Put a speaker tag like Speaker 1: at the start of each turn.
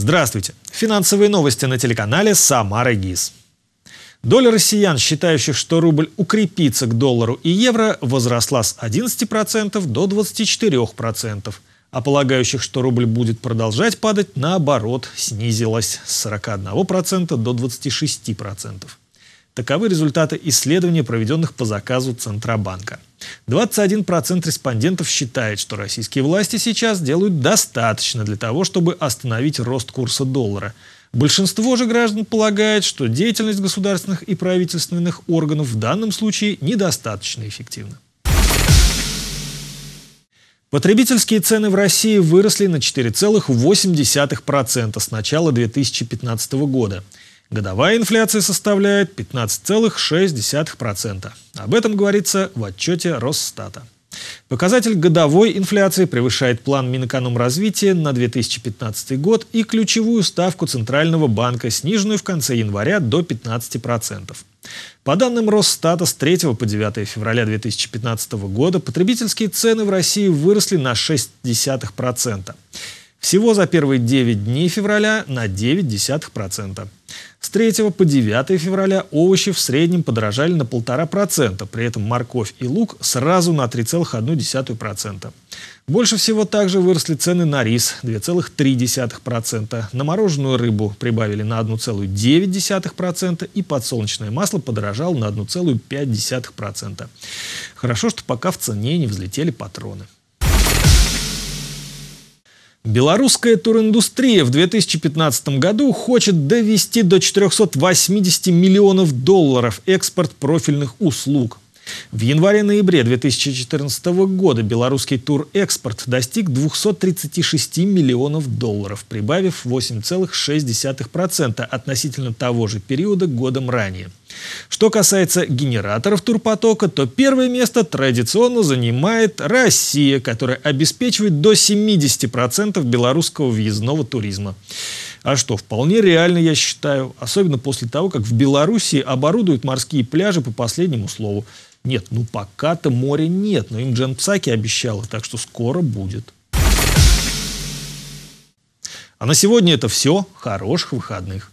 Speaker 1: Здравствуйте! Финансовые новости на телеканале «Самара ГИС». Доля россиян, считающих, что рубль укрепится к доллару и евро, возросла с 11% до 24%, а полагающих, что рубль будет продолжать падать, наоборот, снизилась с 41% до 26%. Таковы результаты исследований, проведенных по заказу Центробанка. 21% респондентов считает, что российские власти сейчас делают достаточно для того, чтобы остановить рост курса доллара. Большинство же граждан полагает, что деятельность государственных и правительственных органов в данном случае недостаточно эффективна. Потребительские цены в России выросли на 4,8% с начала 2015 года. Годовая инфляция составляет 15,6%. Об этом говорится в отчете Росстата. Показатель годовой инфляции превышает план Минэкономразвития на 2015 год и ключевую ставку Центрального банка, сниженную в конце января до 15%. По данным Росстата, с 3 по 9 февраля 2015 года потребительские цены в России выросли на 0,6%. Всего за первые 9 дней февраля на 0,9%. С 3 по 9 февраля овощи в среднем подорожали на 1,5%, при этом морковь и лук сразу на 3,1%. Больше всего также выросли цены на рис 2,3%, на мороженую рыбу прибавили на 1,9% и подсолнечное масло подорожало на 1,5%. Хорошо, что пока в цене не взлетели патроны. Белорусская туриндустрия в 2015 году хочет довести до 480 миллионов долларов экспорт профильных услуг. В январе-ноябре 2014 года белорусский турэкспорт достиг 236 миллионов долларов, прибавив 8,6% относительно того же периода годом ранее. Что касается генераторов турпотока, то первое место традиционно занимает Россия, которая обеспечивает до 70% белорусского въездного туризма. А что, вполне реально, я считаю, особенно после того, как в Белоруссии оборудуют морские пляжи по последнему слову. Нет, ну пока-то моря нет, но им Джен Псаки обещала, так что скоро будет. А на сегодня это все. Хороших выходных.